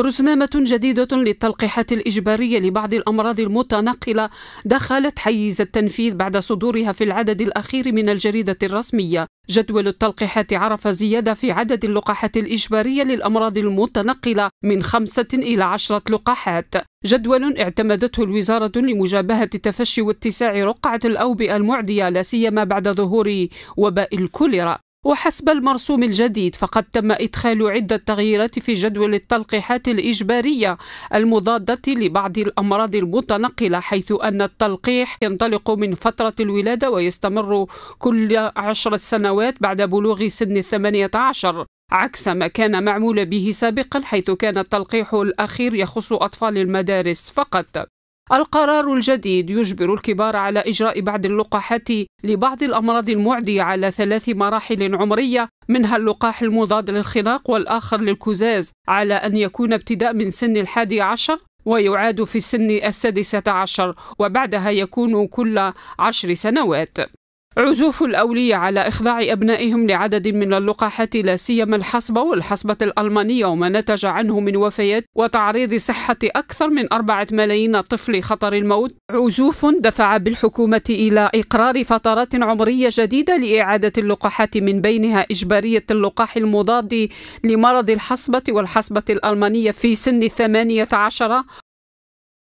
رزنامة جديدة للتلقيحات الإجبارية لبعض الأمراض المتنقلة دخلت حيز التنفيذ بعد صدورها في العدد الأخير من الجريدة الرسمية جدول التلقيحات عرف زيادة في عدد اللقاحات الإجبارية للأمراض المتنقلة من خمسة إلى عشرة لقاحات جدول اعتمدته الوزارة لمجابهة تفشي واتساع رقعة الأوبئة المعدية لا سيما بعد ظهور وباء الكوليرا وحسب المرسوم الجديد فقد تم إدخال عدة تغييرات في جدول التلقيحات الإجبارية المضادة لبعض الأمراض المتنقلة حيث أن التلقيح ينطلق من فترة الولادة ويستمر كل عشرة سنوات بعد بلوغ سن الثمانية عشر عكس ما كان معمول به سابقا حيث كان التلقيح الأخير يخص أطفال المدارس فقط القرار الجديد يجبر الكبار على إجراء بعض اللقاحات لبعض الأمراض المعدية على ثلاث مراحل عمرية منها اللقاح المضاد للخناق والآخر للكزاز على أن يكون ابتداء من سن الحادي عشر ويعاد في السن السادسة عشر وبعدها يكون كل عشر سنوات عزوف الأولية على إخضاع أبنائهم لعدد من اللقاحات لا سيما الحصبة والحصبة الألمانية وما نتج عنه من وفيات وتعريض صحة أكثر من أربعة ملايين طفل خطر الموت عزوف دفع بالحكومة إلى إقرار فترات عمرية جديدة لإعادة اللقاحات من بينها إجبارية اللقاح المضاد لمرض الحصبة والحصبة الألمانية في سن الثمانية عشر